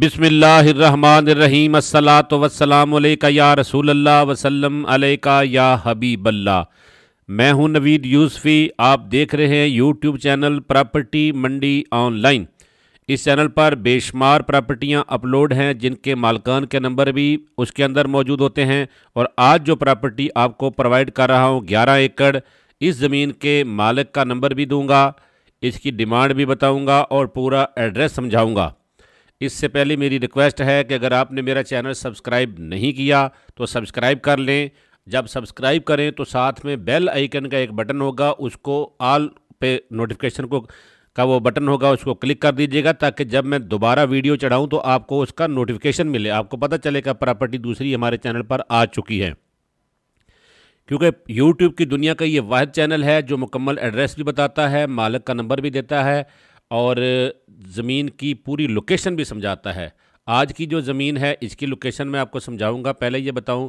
बिसमीम असलात या रसूल अल्लाह वसलम अलैका या हबीबल्ला मैं हूं नवीद यूसफ़ी आप देख रहे हैं YouTube channel property Mandi online इस चैनल पर बेशुमार प्रॉपर्टियां अपलोड हैं जिनके मालकान के नंबर भी उसके अंदर मौजूद होते हैं और आज जो प्रॉपर्टी आपको प्रोवाइड कर रहा हूं 11 एकड़ इस ज़मीन के मालिक का नंबर भी दूंगा इसकी डिमांड भी बताऊंगा और पूरा एड्रेस समझाऊंगा इससे पहले मेरी रिक्वेस्ट है कि अगर आपने मेरा चैनल सब्सक्राइब नहीं किया तो सब्सक्राइब कर लें जब सब्सक्राइब करें तो साथ में बेल आइकन का एक बटन होगा उसको आल पे नोटिफिकेशन को का वो बटन होगा उसको क्लिक कर दीजिएगा ताकि जब मैं दोबारा वीडियो चढ़ाऊँ तो आपको उसका नोटिफिकेशन मिले आपको पता चलेगा प्रॉपर्टी दूसरी हमारे चैनल पर आ चुकी है क्योंकि यूट्यूब की दुनिया का ये वाद चैनल है जो मुकम्मल एड्रेस भी बताता है मालक का नंबर भी देता है और ज़मीन की पूरी लोकेशन भी समझाता है आज की जो ज़मीन है इसकी लोकेशन मैं आपको समझाऊंगा पहले ये बताऊं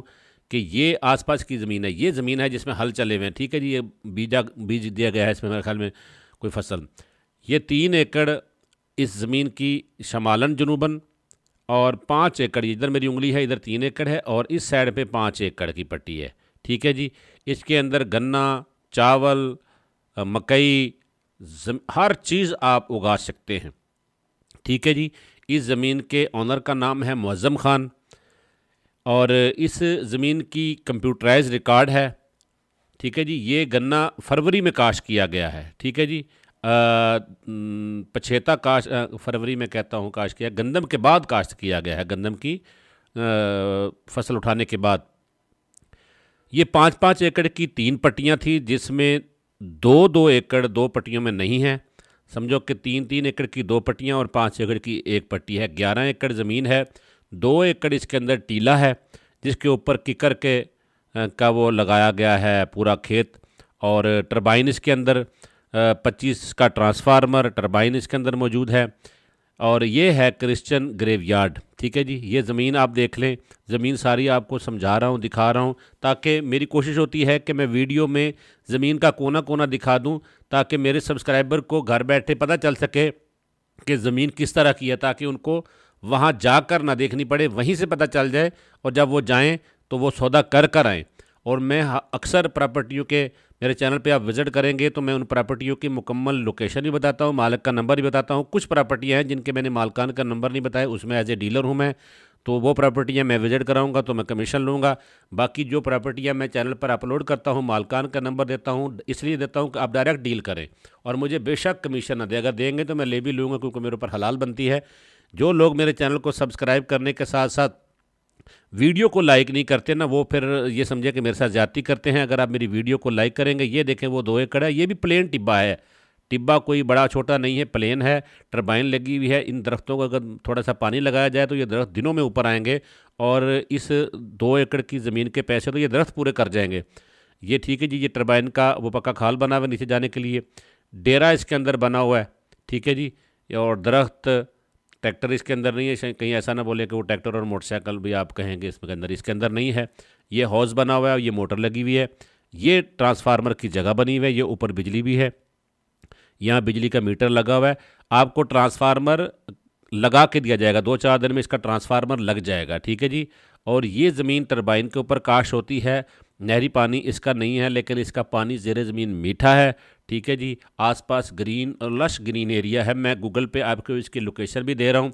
कि ये आसपास की ज़मीन है ये ज़मीन है जिसमें हल चले हुए हैं ठीक है जी ये बीजा बीज दिया गया है इसमें मेरे ख्याल में कोई फसल ये तीन एकड़ इस ज़मीन की शमालन जनूबन और पाँच एकड़ इधर मेरी उंगली है इधर तीन एकड़ है और इस साइड पर पाँच एकड़ की पट्टी है ठीक है जी इसके अंदर गन्ना चावल मकई हर चीज़ आप उगा सकते हैं ठीक है जी इस ज़मीन के ऑनर का नाम है मुज़म ख़ान और इस ज़मीन की कंप्यूटराइज रिकॉर्ड है ठीक है जी ये गन्ना फरवरी में काश किया गया है ठीक है जी पछेता काश फरवरी में कहता हूँ काश किया गंदम के बाद काश्त किया गया है गंदम की आ, फसल उठाने के बाद ये पाँच पाँच एकड़ की तीन पट्टियाँ थी जिसमें दो दो एकड़ दो पट्टियों में नहीं है समझो कि तीन तीन एकड़ की दो पट्टियाँ और पाँच एकड़ की एक पट्टी है ग्यारह एकड़ ज़मीन है दो एकड़ इसके अंदर टीला है जिसके ऊपर किकर के का वो लगाया गया है पूरा खेत और टरबाइन इसके अंदर पच्चीस का ट्रांसफार्मर टरबाइन इसके अंदर मौजूद है और ये है क्रिश्चियन ग्रेवयार्ड ठीक है जी ये ज़मीन आप देख लें ज़मीन सारी आपको समझा रहा हूँ दिखा रहा हूँ ताकि मेरी कोशिश होती है कि मैं वीडियो में ज़मीन का कोना कोना दिखा दूँ ताकि मेरे सब्सक्राइबर को घर बैठे पता चल सके कि ज़मीन किस तरह की है ताकि उनको वहाँ जाकर ना देखनी पड़े वहीं से पता चल जाए और जब वो जाएँ तो वो सौदा कर कर आएँ और मैं अक्सर प्रॉपर्टियों के मेरे चैनल पे आप विजिट करेंगे तो मैं उन प्रॉपर्टियों की मुकम्मल लोकेशन भी बताता हूँ मालक का नंबर भी बताता हूँ कुछ प्रॉपर्टियाँ हैं जिनके मैंने मालकान का नंबर नहीं बताया उसमें एज ए डीलर हूँ मैं तो वो प्रॉपर्टियाँ मैं विजिट कराऊंगा तो मैं कमीशन लूँगा बाकी जो प्रॉपर्टियाँ मैं चैनल पर अपलोड करता हूँ मालकान का नंबर देता हूँ इसलिए देता हूँ कि आप डायरेक्ट डील करें और मुझे बेशक कमीशन ना दे अगर देंगे तो मैं ले भी लूँगा क्योंकि मेरे ऊपर हलाल बनती है जो लोग मेरे चैनल को सब्सक्राइब करने के साथ साथ वीडियो को लाइक नहीं करते ना वो फिर ये समझे कि मेरे साथ जाती करते हैं अगर आप मेरी वीडियो को लाइक करेंगे ये देखें वो दो एकड़ है ये भी प्लेन टिब्बा है टिब्बा कोई बड़ा छोटा नहीं है प्लेन है टर्बाइन लगी हुई है इन दरख्तों को अगर थोड़ा सा पानी लगाया जाए तो ये दरख्त दिनों में ऊपर आएंगे और इस दो एकड़ की ज़मीन के पैसे तो ये दरख्त पूरे कर जाएंगे ये ठीक है जी ये टर्बाइन का वो पक्का खाल बना हुआ नीचे जाने के लिए डेरा इसके अंदर बना हुआ है ठीक है जी और दरख्त ट्रैक्टर इसके अंदर नहीं है कहीं ऐसा ना बोले कि वो ट्रैक्टर और मोटरसाइकिल भी आप कहेंगे इसमें के अंदर इसके अंदर नहीं है ये हॉज बना हुआ है ये मोटर लगी हुई है ये ट्रांसफार्मर की जगह बनी हुई है ये ऊपर बिजली भी है यहाँ बिजली का मीटर लगा हुआ है आपको ट्रांसफार्मर लगा के दिया जाएगा दो चार दिन में इसका ट्रांसफार्मर लग जाएगा ठीक है जी और ये ज़मीन टर्बाइन के ऊपर काश होती है नहरी पानी इसका नहीं है लेकिन इसका पानी जेर ज़मीन मीठा है ठीक है जी आसपास ग्रीन और लश ग्रीन एरिया है मैं गूगल पे आपको इसकी लोकेशन भी दे रहा हूँ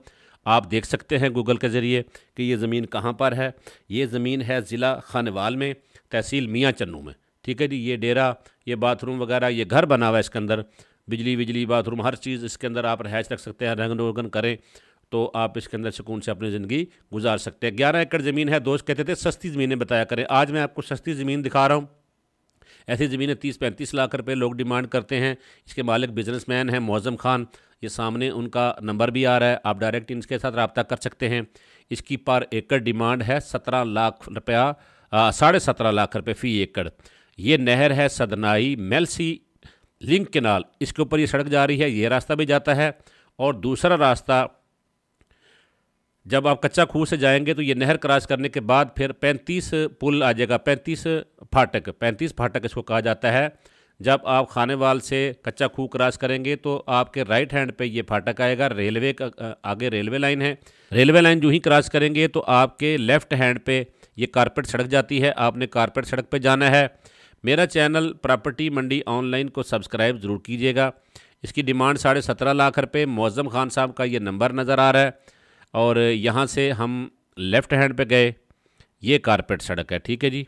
आप देख सकते हैं गूगल के ज़रिए कि ये ज़मीन कहाँ पर है ये ज़मीन है ज़िला खानवाल में तहसील मियाँ चन्नू में ठीक है जी ये डेरा ये बाथरूम वगैरह ये घर बना हुआ है इसके अंदर बिजली बिजली बाथरूम हर चीज़ इसके अंदर आप रहच रख सकते हैं रंगन वंगन करें तो आप इसके अंदर सुकून से अपनी ज़िंदगी गुजार सकते हैं ग्यारह एकड़ ज़मीन है दोस्त कहते थे सस्ती ज़मीनें बताया करें आज मैं आपको सस्ती ज़मीन दिखा रहा हूँ ऐसी ज़मीनें तीस पैंतीस लाख रुपये लोग डिमांड करते हैं इसके मालिक मैन हैं मौज़म खान ये सामने उनका नंबर भी आ रहा है आप डायरेक्ट इनके साथ रबता कर सकते हैं इसकी पर एकड़ डिमांड है सत्रह लाख रुपया साढ़े सत्रह लाख रुपये फ़ी एकड़ ये नहर है सदनाई मेलसी लिंक केनाल इसके ऊपर ये सड़क जा रही है ये रास्ता भी जाता है और दूसरा रास्ता जब आप कच्चा खूह से जाएंगे तो ये नहर क्रॉस करने के बाद फिर पैंतीस पुल आ जाएगा पैंतीस फाटक पैंतीस फाटक इसको कहा जाता है जब आप खानेवाल से कच्चा खूह क्रॉस करेंगे तो आपके राइट हैंड पे ये फाटक आएगा रेलवे का आगे रेलवे लाइन है रेलवे लाइन जो ही क्रॉस करेंगे तो आपके लेफ्ट हैंड पे ये कारपेट सड़क जाती है आपने कारपेट सड़क पे जाना है मेरा चैनल प्रॉपर्टी मंडी ऑनलाइन को सब्सक्राइब ज़रूर कीजिएगा इसकी डिमांड साढ़े सत्रह लाख रुपये मौज़म खान साहब का ये नंबर नज़र आ रहा है और यहाँ से हम लेफ़्ट हैंड पर गए ये कारपेट सड़क है ठीक है जी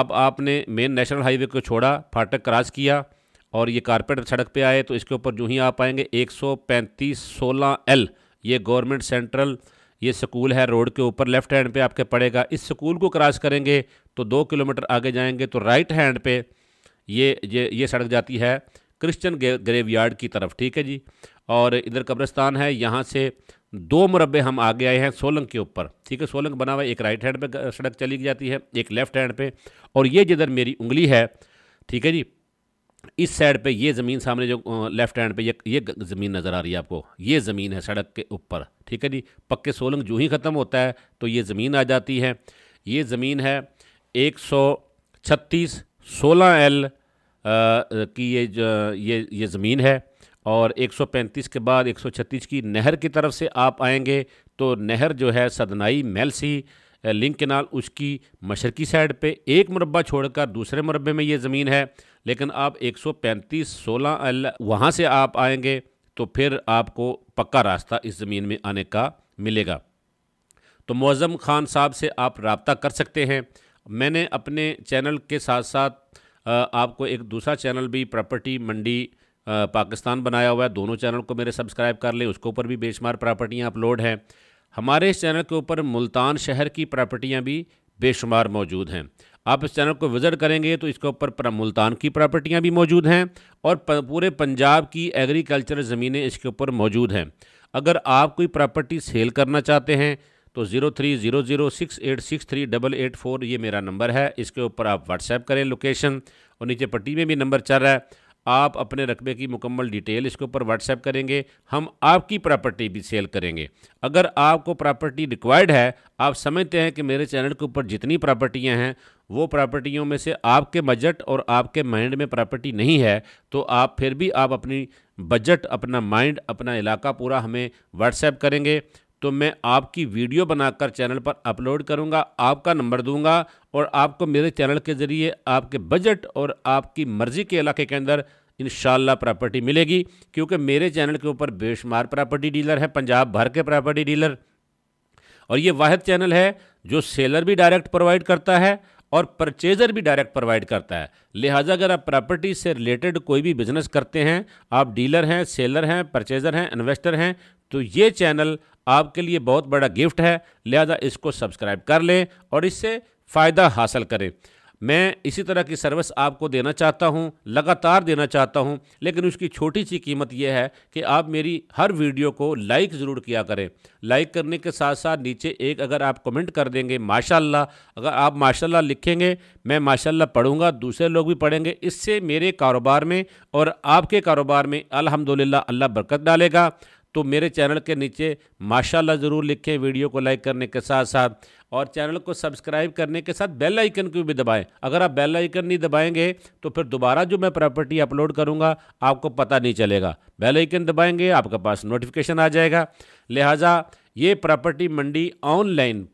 अब आपने मेन नेशनल हाईवे को छोड़ा फाटक क्रॉस किया और ये कारपेट सड़क पे आए तो इसके ऊपर जो ही आप आएंगे एक सौ पैंतीस सोलह एल ये गवर्नमेंट सेंट्रल ये स्कूल है रोड के ऊपर लेफ्ट हैंड पे आपके पड़ेगा इस स्कूल को क्रॉस करेंगे तो दो किलोमीटर आगे जाएंगे तो राइट हैंड पे ये ये ये सड़क जाती है क्रिश्चन ग्रेवयार्ड की तरफ ठीक है जी और इधर कब्रस्तान है यहाँ से दो मुरबे हम आगे आए हैं सोलंग के ऊपर ठीक है सोलंग बना हुआ एक राइट हैंड पे सड़क चली जाती है एक लेफ्ट हैंड पे और ये जिधर मेरी उंगली है ठीक है जी इस साइड पे ये ज़मीन सामने जो लेफ्ट हैंड पे ये ये ज़मीन नज़र आ रही है आपको ये ज़मीन है सड़क के ऊपर ठीक है जी पक्के सोलंग जो ही ख़त्म होता है तो ये ज़मीन आ जाती है ये ज़मीन है एक सौ छत्तीस सोलह एल आ, की ये ये ये ज़मीन है और 135 के बाद 136 की नहर की तरफ से आप आएंगे तो नहर जो है सदनाई मेलसी लिंक नाल उसकी मशरकी साइड पे एक मुरबा छोड़कर दूसरे मुरबे में ये ज़मीन है लेकिन आप 135 16 वहाँ से आप आएंगे तो फिर आपको पक्का रास्ता इस ज़मीन में आने का मिलेगा तो मौज़म ख़ान साहब से आप रबता कर सकते हैं मैंने अपने चैनल के साथ साथ आपको एक दूसरा चैनल भी प्रॉपर्टी मंडी पाकिस्तान बनाया हुआ है दोनों चैनल को मेरे सब्सक्राइब कर लें उसके ऊपर भी बेशुमार प्रॉपर्टियाँ अपलोड हैं हमारे इस चैनल के ऊपर मुल्तान शहर की प्रॉपर्टियाँ भी बेशुमार मौजूद हैं आप इस चैनल को विज़िट करेंगे तो इसके ऊपर मुल्तान की प्रॉपर्टियाँ भी मौजूद हैं और पूरे पंजाब की एग्रीकल्चर ज़मीनें इसके ऊपर मौजूद हैं अगर आप कोई प्रॉपर्टी सेल करना चाहते हैं तो zero three zero zero six eight six three double eight four ये मेरा नंबर है इसके ऊपर आप व्हाट्सएप करें लोकेशन और नीचे पट्टी में भी नंबर चल रहा है आप अपने रकबे की मुकम्मल डिटेल इसके ऊपर व्हाट्सएप करेंगे हम आपकी प्रॉपर्टी भी सेल करेंगे अगर आपको प्रॉपर्टी रिक्वायर्ड है आप समझते हैं कि मेरे चैनल के ऊपर जितनी प्रॉपर्टियाँ हैं वो प्रॉपर्टियों में से आपके बजट और आपके माइंड में प्रॉपर्टी नहीं है तो आप फिर भी आप अपनी बजट अपना माइंड अपना इलाका पूरा हमें व्हाट्सएप करेंगे तो मैं आपकी वीडियो बनाकर चैनल पर अपलोड करूंगा आपका नंबर दूंगा और आपको मेरे चैनल के ज़रिए आपके बजट और आपकी मर्ज़ी के इलाके के अंदर इन प्रॉपर्टी मिलेगी क्योंकि मेरे चैनल के ऊपर बेशुमार प्रॉपर्टी डीलर हैं पंजाब भर के प्रॉपर्टी डीलर और ये वाद चैनल है जो सेलर भी डायरेक्ट प्रोवाइड करता है और परचेजर भी डायरेक्ट प्रोवाइड करता है लिहाजा अगर आप प्रॉपर्टी से रिलेटेड कोई भी बिजनेस करते हैं आप डीलर हैं सेलर हैं परचेजर हैं इन्वेस्टर हैं तो ये चैनल आपके लिए बहुत बड़ा गिफ्ट है लिहाजा इसको सब्सक्राइब कर लें और इससे फ़ायदा हासिल करें मैं इसी तरह की सर्विस आपको देना चाहता हूं, लगातार देना चाहता हूं, लेकिन उसकी छोटी सी कीमत यह है कि आप मेरी हर वीडियो को लाइक ज़रूर किया करें लाइक करने के साथ साथ नीचे एक अगर आप कमेंट कर देंगे माशाल्लाह अगर आप माशाल्लाह लिखेंगे मैं माशाल्लाह पढ़ूंगा दूसरे लोग भी पढ़ेंगे इससे मेरे कारोबार में और आपके कारोबार में अलहमदिल्ला अल्लाह बरकत डालेगा तो मेरे चैनल के नीचे माशाल्लाह ज़रूर लिखें वीडियो को लाइक करने के साथ साथ और चैनल को सब्सक्राइब करने के साथ बेल आइकन को भी दबाएं अगर आप बेल आइकन नहीं दबाएंगे तो फिर दोबारा जो मैं प्रॉपर्टी अपलोड करूंगा आपको पता नहीं चलेगा बेल आइकन दबाएंगे आपके पास नोटिफिकेशन आ जाएगा लिहाजा ये property Mandi online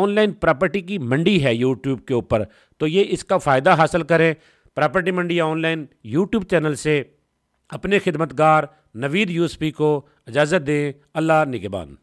online property की मंडी है यूट्यूब के ऊपर तो ये इसका फ़ायदा हासिल करें property Mandi online YouTube channel से अपने खिदमतगार नवीद यूसपी को इजाज़त दें अल्लाह निगबान